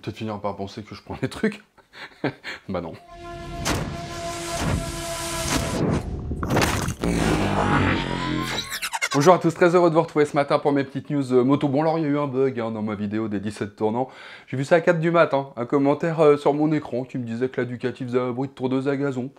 peut-être finir par penser que je prends des trucs. bah non. Bonjour à tous, très heureux de vous retrouver ce matin pour mes petites news euh, moto. Bon alors il y a eu un bug hein, dans ma vidéo des 17 tournants. J'ai vu ça à 4 du matin, hein. un commentaire euh, sur mon écran qui me disait que la Ducati faisait un bruit de tour de à gazon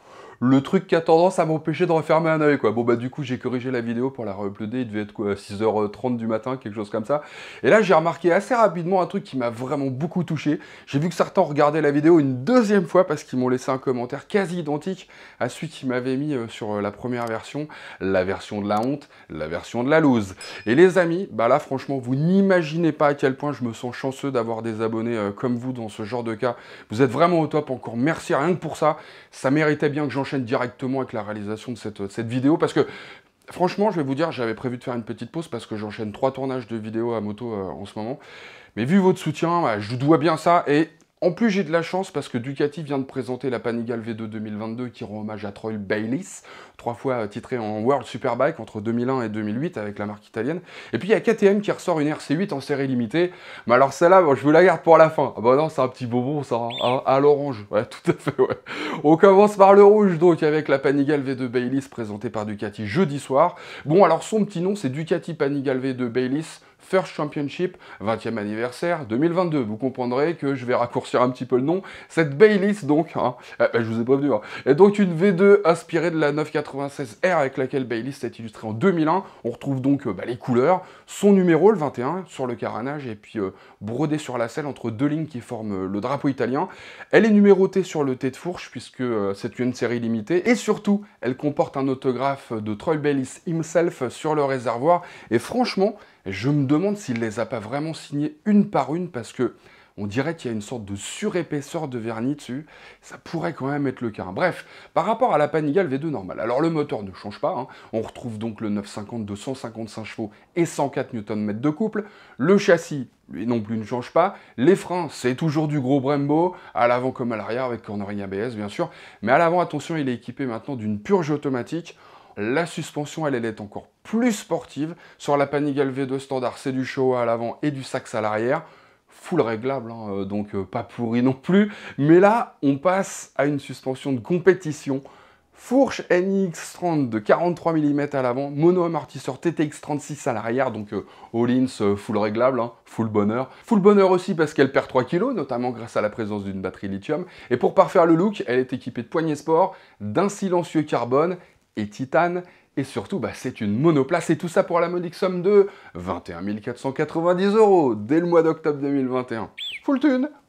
le truc qui a tendance à m'empêcher de refermer un oeil quoi. Bon, bah, du coup, j'ai corrigé la vidéo pour la re il devait être quoi, 6h30 du matin, quelque chose comme ça. Et là, j'ai remarqué assez rapidement un truc qui m'a vraiment beaucoup touché. J'ai vu que certains regardaient la vidéo une deuxième fois parce qu'ils m'ont laissé un commentaire quasi identique à celui qu'ils m'avaient mis euh, sur euh, la première version, la version de la honte, la version de la loose. Et les amis, bah là, franchement, vous n'imaginez pas à quel point je me sens chanceux d'avoir des abonnés euh, comme vous dans ce genre de cas. Vous êtes vraiment au top encore. Merci rien que pour ça. Ça méritait bien que j'enchaîne directement avec la réalisation de cette, cette vidéo parce que Franchement, je vais vous dire, j'avais prévu de faire une petite pause parce que j'enchaîne trois tournages de vidéos à moto euh, en ce moment. Mais vu votre soutien, je vous dois bien ça et en plus, j'ai de la chance parce que Ducati vient de présenter la Panigale V2 2022 qui rend hommage à Troy Bayliss, trois fois titré en World Superbike entre 2001 et 2008 avec la marque italienne. Et puis il y a KTM qui ressort une RC8 en série limitée. Mais alors celle-là, je vous la garde pour la fin. Ah bah non, c'est un petit bonbon ça, hein, hein, à, l'orange. Ouais, tout à fait, ouais. On commence par le rouge donc avec la Panigale V2 Bayliss présentée par Ducati jeudi soir. Bon, alors son petit nom, c'est Ducati Panigale V2 Bayliss. First Championship, 20e anniversaire 2022. Vous comprendrez que je vais raccourcir un petit peu le nom. Cette Bayliss, donc, hein, eh, eh, je vous ai pas venu hein, est donc une V2 inspirée de la 996R avec laquelle Bayliss est illustrée en 2001. On retrouve donc euh, bah, les couleurs, son numéro, le 21, sur le caranage, et puis euh, brodé sur la selle entre deux lignes qui forment euh, le drapeau italien. Elle est numérotée sur le thé de fourche, puisque c'est une série limitée, et surtout, elle comporte un autographe de Troy Bayliss himself sur le réservoir, et franchement, je me demande demande s'il les a pas vraiment signés une par une parce que on dirait qu'il y a une sorte de surépaisseur de vernis dessus. Ça pourrait quand même être le cas. Hein. Bref, par rapport à la Panigale V2 normale, alors le moteur ne change pas. Hein. On retrouve donc le 950 de 155 chevaux et 104 Nm de couple. Le châssis, lui non plus, ne change pas. Les freins, c'est toujours du gros Brembo, à l'avant comme à l'arrière, avec cornering ABS bien sûr. Mais à l'avant, attention, il est équipé maintenant d'une purge automatique. La suspension, elle, est encore plus sportive. Sur la Panigale V2 standard, c'est du Showa à l'avant et du sac à l'arrière. Full réglable, hein, euh, donc euh, pas pourri non plus. Mais là, on passe à une suspension de compétition. Fourche NX30 de 43 mm à l'avant, mono amortisseur TTX36 à l'arrière, donc euh, euh full réglable, hein, full bonheur. Full bonheur aussi parce qu'elle perd 3 kg, notamment grâce à la présence d'une batterie lithium. Et pour parfaire le look, elle est équipée de poignées sport, d'un silencieux carbone et titane. Et surtout, bah, c'est une monoplace et tout ça pour la modique somme de 21 490 euros dès le mois d'octobre 2021. Full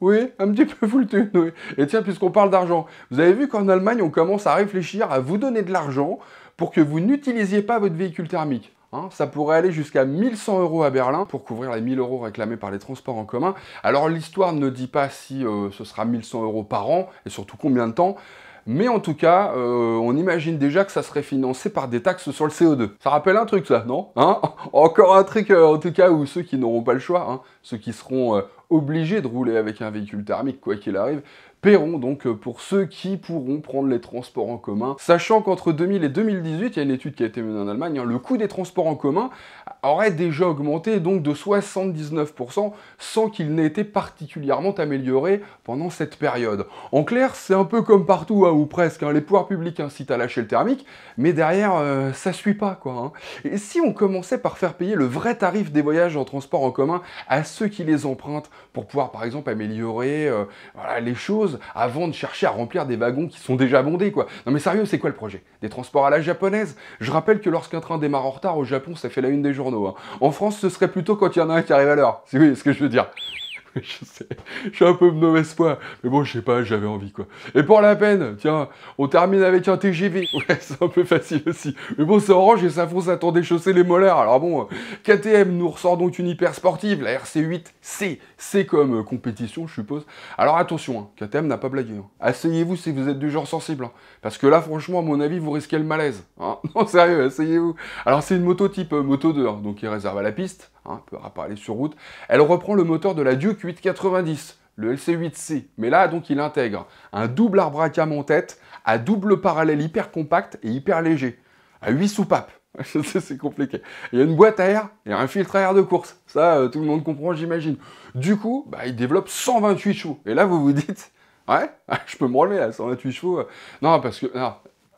oui, un petit peu full oui. Et tiens, puisqu'on parle d'argent, vous avez vu qu'en Allemagne, on commence à réfléchir à vous donner de l'argent pour que vous n'utilisiez pas votre véhicule thermique. Hein. ça pourrait aller jusqu'à 1100 euros à Berlin pour couvrir les 1000 euros réclamés par les transports en commun. Alors l'histoire ne dit pas si euh, ce sera 1100 euros par an et surtout combien de temps. Mais en tout cas, euh, on imagine déjà que ça serait financé par des taxes sur le CO2. Ça rappelle un truc ça, non hein Encore un truc euh, en tout cas où ceux qui n'auront pas le choix, hein, ceux qui seront euh, obligés de rouler avec un véhicule thermique quoi qu'il arrive, paieront donc euh, pour ceux qui pourront prendre les transports en commun. Sachant qu'entre 2000 et 2018, il y a une étude qui a été menée en Allemagne, hein, le coût des transports en commun aurait déjà augmenté donc de 79% sans qu'il n'ait été particulièrement amélioré pendant cette période. En clair, c'est un peu comme partout, hein, ou presque, hein. les pouvoirs publics incitent à lâcher le thermique, mais derrière, euh, ça suit pas, quoi. Et si on commençait par faire payer le vrai tarif des voyages en transport en commun à ceux qui les empruntent, pour pouvoir par exemple améliorer euh, les choses, avant de chercher à remplir des wagons qui sont déjà bondés, quoi. Non mais sérieux, c'est quoi le projet Des transports à la japonaise Je rappelle que lorsqu'un train démarre en retard, au Japon, ça fait la une des journaux. Hein. En France, ce serait plutôt quand il y en a un qui arrive à l'heure. C'est oui, ce que je veux dire. je sais, je suis un peu de mauvaise mais bon, je sais pas, j'avais envie quoi. Et pour la peine, tiens, on termine avec un TGV. Ouais, c'est un peu facile aussi. Mais bon, c'est orange et ça fonce à des chaussées, les molaires. Alors bon, KTM nous ressort donc une hyper sportive, la RC8C. C'est comme euh, compétition, je suppose. Alors attention, hein, KTM n'a pas blagué. Hein. Asseyez-vous si vous êtes du genre sensible. Hein. parce que là, franchement, à mon avis, vous risquez le malaise. Non, sérieux, asseyez-vous. Alors c'est une euh, moto type Moto 2, donc qui réserve à la piste on hein, sur route. Elle reprend le moteur de la Duke 890, le LC8C, mais là donc il intègre un double arbre à cam en tête, à double parallèle hyper compact et hyper léger, à 8 soupapes. c'est compliqué. Il y a une boîte à air et un filtre à air de course. Ça, euh, tout le monde comprend, j'imagine. Du coup, bah, il développe 128 chevaux. Et là, vous vous dites, ouais, je peux me relever à 128 chevaux. Euh. Non, parce que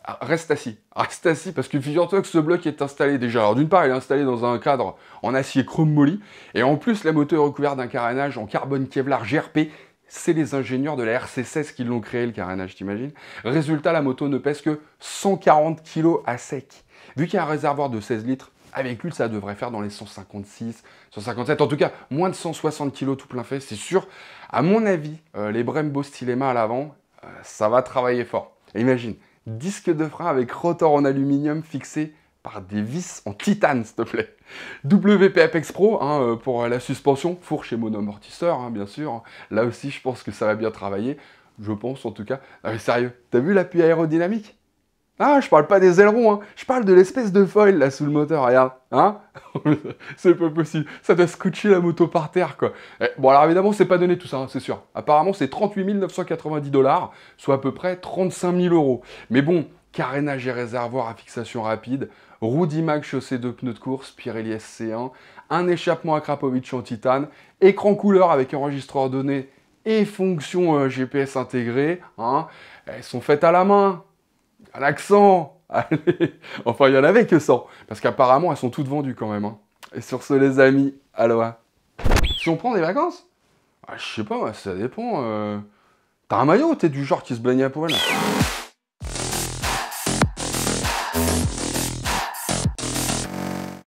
ah, reste assis. Ah, reste assis parce que figure-toi que ce bloc est installé déjà. Alors d'une part, il est installé dans un cadre en acier chrome et en plus la moto est recouverte d'un carénage en carbone Kevlar GRP. C'est les ingénieurs de la RC16 qui l'ont créé le carénage, t'imagines Résultat, la moto ne pèse que 140 kg à sec. Vu qu'il y a un réservoir de 16 litres, avec lui, ça devrait faire dans les 156, 157, en tout cas, moins de 160 kg tout plein fait, c'est sûr. À mon avis, euh, les Brembo Stylema à l'avant, euh, ça va travailler fort. Imagine, disque de frein avec rotor en aluminium fixé par des vis en titane, s'il te plaît. WP Apex Pro hein, euh, pour la suspension, fourche et monoamortisseur, hein, bien sûr. Là aussi, je pense que ça va bien travailler. Je pense en tout cas. Ah, mais sérieux, t'as vu l'appui aérodynamique ah, je parle pas des ailerons, hein. je parle de l'espèce de foil là sous le moteur, regarde. Hein C'est pas possible, ça doit scotcher la moto par terre quoi. Eh, bon, alors évidemment, c'est pas donné tout ça, hein, c'est sûr. Apparemment, c'est 38 990 dollars, soit à peu près 35 000 euros. Mais bon, carénage et réservoir à fixation rapide, roue Mag chaussée de pneus de course, Pirelli SC1, un échappement à en titane, écran couleur avec enregistreur donné et fonction euh, GPS intégrée, hein, elles sont faites à la main, à l'accent Allez Enfin, il y en avait que 100, parce qu'apparemment, elles sont toutes vendues quand même. Hein. Et sur ce, les amis, aloha Si on prend des vacances ah, Je sais pas, ça dépend. Euh. T'as un maillot ou t'es du genre qui se baigne à poil